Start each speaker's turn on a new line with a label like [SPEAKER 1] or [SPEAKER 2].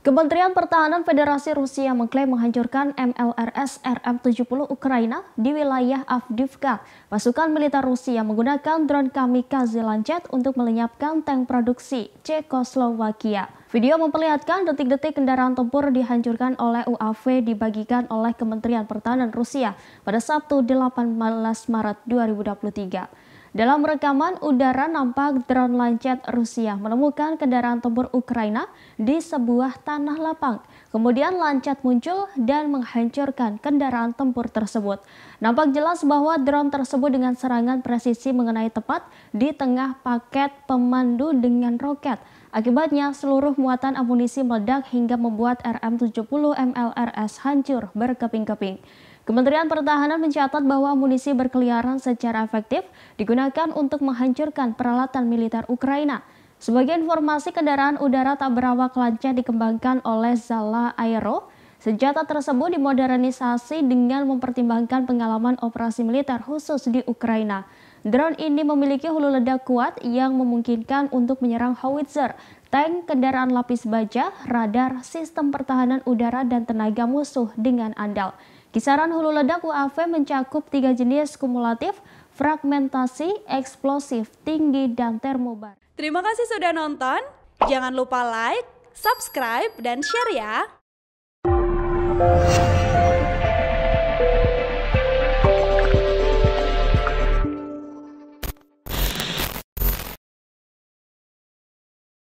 [SPEAKER 1] Kementerian Pertahanan Federasi Rusia mengklaim menghancurkan MLRS RM-70 Ukraina di wilayah Avdiivka. Pasukan militer Rusia menggunakan drone kamikaze Lancet untuk melenyapkan tank produksi Cekoslowakia. Video memperlihatkan detik-detik kendaraan tempur dihancurkan oleh UAV dibagikan oleh Kementerian Pertahanan Rusia pada Sabtu 18 Maret 2023. Dalam rekaman udara nampak drone Lancet Rusia menemukan kendaraan tempur Ukraina di sebuah tanah lapang. Kemudian Lancet muncul dan menghancurkan kendaraan tempur tersebut. Nampak jelas bahwa drone tersebut dengan serangan presisi mengenai tepat di tengah paket pemandu dengan roket Akibatnya, seluruh muatan amunisi meledak hingga membuat RM70 MLRS hancur berkeping-keping. Kementerian Pertahanan mencatat bahwa amunisi berkeliaran secara efektif digunakan untuk menghancurkan peralatan militer Ukraina. Sebagai informasi, kendaraan udara tak berawak lancar dikembangkan oleh Zala Aero. Senjata tersebut dimodernisasi dengan mempertimbangkan pengalaman operasi militer khusus di Ukraina. Drone ini memiliki hulu ledak kuat yang memungkinkan untuk menyerang howitzer, tank, kendaraan lapis baja, radar, sistem pertahanan udara, dan tenaga musuh dengan andal. Kisaran hulu ledak UAV mencakup tiga jenis kumulatif, fragmentasi, eksplosif, tinggi, dan termobar.
[SPEAKER 2] Terima kasih sudah nonton. Jangan lupa like, subscribe, dan share ya!